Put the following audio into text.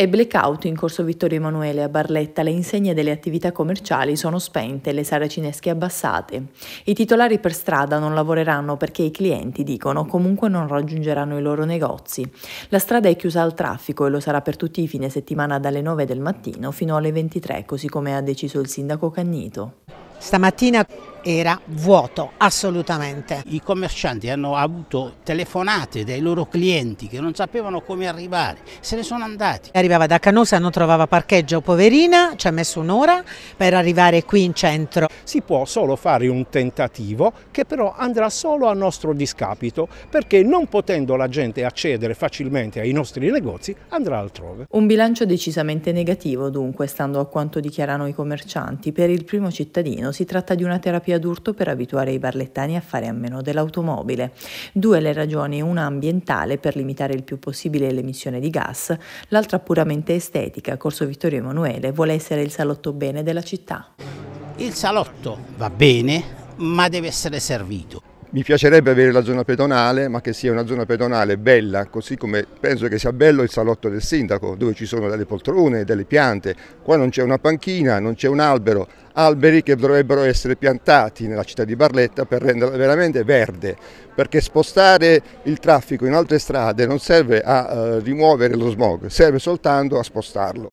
E blackout in corso Vittorio Emanuele a Barletta, le insegne delle attività commerciali sono spente, le saracinesche abbassate. I titolari per strada non lavoreranno perché i clienti, dicono, comunque non raggiungeranno i loro negozi. La strada è chiusa al traffico e lo sarà per tutti i fine settimana dalle 9 del mattino fino alle 23, così come ha deciso il sindaco Cagnito. Stamattina era vuoto, assolutamente. I commercianti hanno avuto telefonate dai loro clienti che non sapevano come arrivare, se ne sono andati. Arrivava da Canosa, non trovava parcheggio, poverina, ci ha messo un'ora per arrivare qui in centro. Si può solo fare un tentativo che però andrà solo a nostro discapito, perché non potendo la gente accedere facilmente ai nostri negozi, andrà altrove. Un bilancio decisamente negativo dunque, stando a quanto dichiarano i commercianti. Per il primo cittadino si tratta di una terapia terapia d'urto per abituare i barlettani a fare a meno dell'automobile. Due le ragioni, una ambientale per limitare il più possibile l'emissione di gas, l'altra puramente estetica. Corso Vittorio Emanuele vuole essere il salotto bene della città. Il salotto va bene, ma deve essere servito. Mi piacerebbe avere la zona pedonale, ma che sia una zona pedonale bella, così come penso che sia bello il salotto del sindaco, dove ci sono delle poltrone, delle piante. Qua non c'è una panchina, non c'è un albero, alberi che dovrebbero essere piantati nella città di Barletta per renderla veramente verde, perché spostare il traffico in altre strade non serve a eh, rimuovere lo smog, serve soltanto a spostarlo.